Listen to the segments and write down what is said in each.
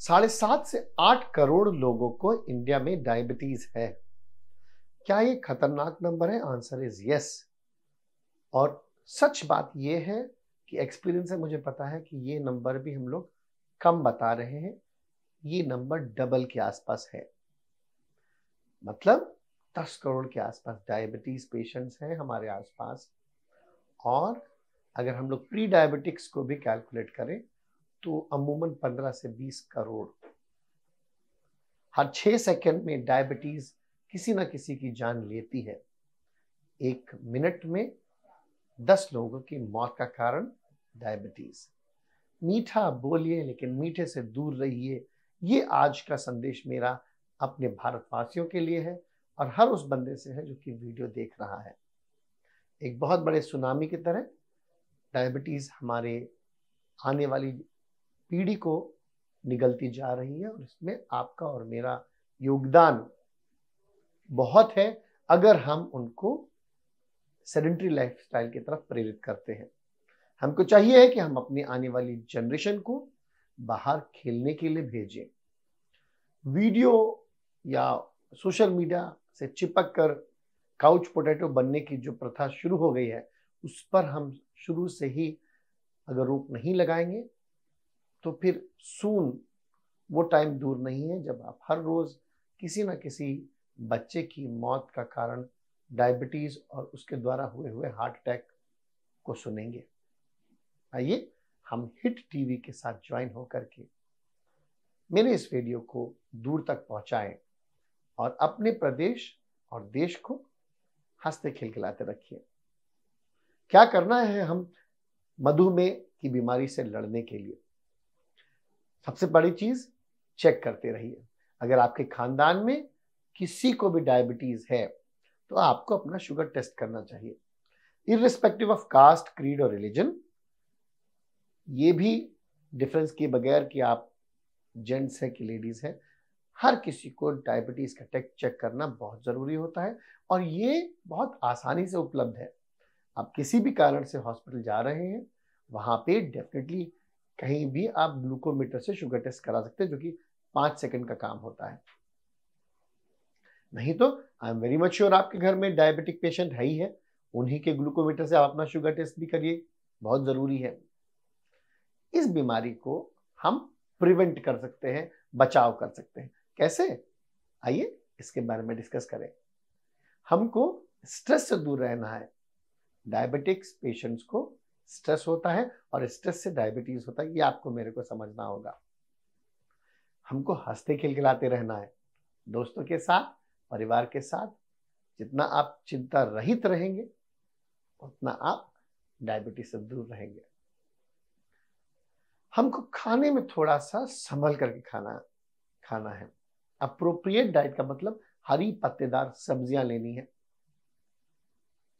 साढ़े सात से आठ करोड़ लोगों को इंडिया में डायबिटीज है क्या ये खतरनाक नंबर है आंसर इज यस और सच बात यह है कि एक्सपीरियंस है मुझे पता है कि ये नंबर भी हम लोग कम बता रहे हैं ये नंबर डबल के आसपास है मतलब दस करोड़ के आसपास डायबिटीज पेशेंट्स हैं हमारे आसपास और अगर हम लोग प्री डायबिटिक्स को भी कैलकुलेट करें तो अमूमन 15 से 20 करोड़ हर छह सेकंड में डायबिटीज किसी ना किसी की जान लेती है एक मिनट में दस लोगों की मौत का कारण डायबिटीज मीठा बोलिए लेकिन मीठे से दूर रहिए ये आज का संदेश मेरा अपने भारतवासियों के लिए है और हर उस बंदे से है जो कि वीडियो देख रहा है एक बहुत बड़े सुनामी की तरह डायबिटीज़ हमारे आने वाली पीढ़ी को निगलती जा रही है और इसमें आपका और मेरा योगदान बहुत है अगर हम उनको सेडेंट्री लाइफस्टाइल की तरफ प्रेरित करते हैं हमको चाहिए है कि हम अपनी आने वाली जनरेशन को बाहर खेलने के लिए भेजें वीडियो या सोशल मीडिया से चिपक कर काउच पोटैटो बनने की जो प्रथा शुरू हो गई है उस पर हम शुरू से ही अगर रोक नहीं लगाएंगे तो फिर सून वो टाइम दूर नहीं है जब आप हर रोज़ किसी ना किसी बच्चे की मौत का कारण डायबिटीज़ और उसके द्वारा हुए हुए हार्ट अटैक को सुनेंगे आइए हम हिट टीवी के साथ ज्वाइन होकर के मेरे इस वीडियो को दूर तक पहुंचाएं और अपने प्रदेश और देश को हंसते खिलखिलाते रखिए क्या करना है हम मधुमेह की बीमारी से लड़ने के लिए सबसे बड़ी चीज चेक करते रहिए अगर आपके खानदान में किसी को भी डायबिटीज है तो आपको अपना शुगर टेस्ट करना चाहिए इरिस्पेक्टिव ऑफ कास्ट क्रीड और रिलीजन ये भी डिफरेंस किए बगैर कि आप जेंट्स हैं कि लेडीज हैं हर किसी को डायबिटीज का टेस्ट चेक करना बहुत जरूरी होता है और ये बहुत आसानी से उपलब्ध है आप किसी भी कारण से हॉस्पिटल जा रहे हैं वहां पे डेफिनेटली कहीं भी आप ग्लूकोमीटर से शुगर टेस्ट करा सकते हैं जो कि पांच सेकंड का काम होता है नहीं तो I am very much sure आपके घर में डायबिटिक पेशेंट है ही है उन्हीं के ग्लूकोमीटर से आप अपना शुगर टेस्ट भी करिए बहुत ज़रूरी है इस बीमारी को हम प्रिवेंट कर सकते हैं बचाव कर सकते हैं कैसे आइए इसके बारे में डिस्कस करें हमको स्ट्रेस से दूर रहना है डायबिटिक्स पेशेंट्स को स्ट्रेस होता है और स्ट्रेस से डायबिटीज होता है ये आपको मेरे को समझना होगा हमको हंसते खिलखिलाते रहना है दोस्तों के साथ परिवार के साथ जितना आप चिंता रहित रहेंगे उतना आप डायबिटीज से दूर रहेंगे हमको खाने में थोड़ा सा संभल करके खाना खाना है अप्रोप्रिएट डाइट का मतलब हरी पत्तेदार सब्जियां लेनी है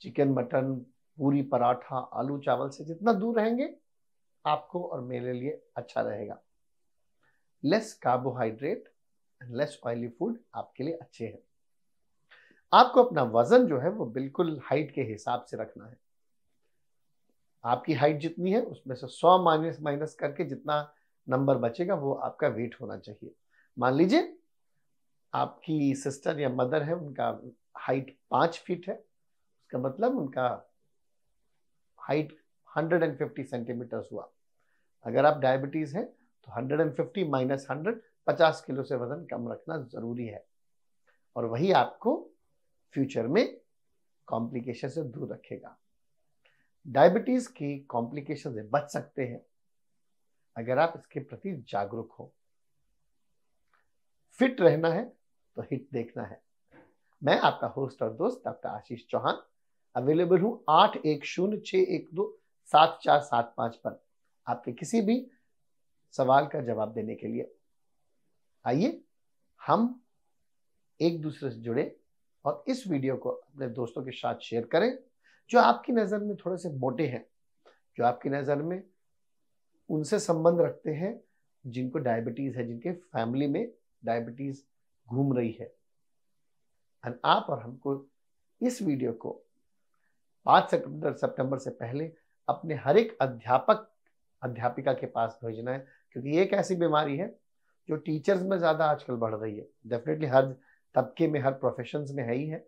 चिकन मटन पूरी पराठा आलू चावल से जितना दूर रहेंगे आपको और मेरे लिए अच्छा रहेगा less carbohydrate and less oily food आपके लिए अच्छे हैं आपको अपना वजन जो है वो बिल्कुल हाइट के हिसाब से रखना है आपकी हाइट जितनी है उसमें से 100 माइनस माइनस करके जितना नंबर बचेगा वो आपका वेट होना चाहिए मान लीजिए आपकी सिस्टर या मदर है उनका हाइट पांच फीट है उसका मतलब उनका हाइट 150 सेंटीमीटर्स हुआ अगर आप डायबिटीज़ है तो 150 माइनस 100 50 किलो से वजन कम रखना ज़रूरी है और वही आपको फ्यूचर में कॉम्प्लिकेशन से दूर रखेगा डायबिटीज़ की कॉम्प्लिकेशन से बच सकते हैं अगर आप इसके प्रति जागरूक हो फिट रहना है तो हिट देखना है मैं आपका होस्ट और दोस्त डॉक्टर आशीष चौहान अवेलेबल हूँ आठ एक शून्य छ एक दो सात चार सात पांच पर आपके किसी भी सवाल का जवाब देने के लिए आइए हम एक दूसरे से जुड़े और इस वीडियो को अपने दोस्तों के साथ शेयर करें जो आपकी नज़र में थोड़े से मोटे हैं जो आपकी नज़र में उनसे संबंध रखते हैं जिनको डायबिटीज़ है जिनके फैमिली में डायबिटीज़ घूम रही है और आप और हमको इस वीडियो को पाँच सितंबर से पहले अपने हर एक अध्यापक अध्यापिका के पास भेजना है क्योंकि एक ऐसी बीमारी है जो टीचर्स में ज़्यादा आजकल बढ़ रही है डेफिनेटली हर तबके में हर प्रोफेशन में है ही है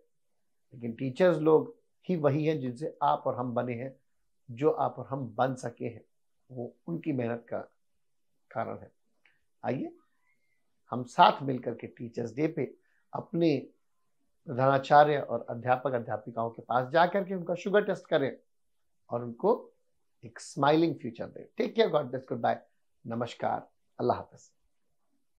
लेकिन टीचर्स लोग ही वही हैं जिनसे आप और हम बने हैं जो आप और हम बन सके हैं वो उनकी मेहनत का कारण है आइए हम साथ मिलकर के टीचर्स डे पे अपने प्रधानाचार्य और अध्यापक अध्यापिकाओं के पास जाकर के उनका शुगर टेस्ट करें और उनको एक स्माइलिंग फ्यूचर दें take care God bless good bye नमस्कार अल्लाह हाफिज़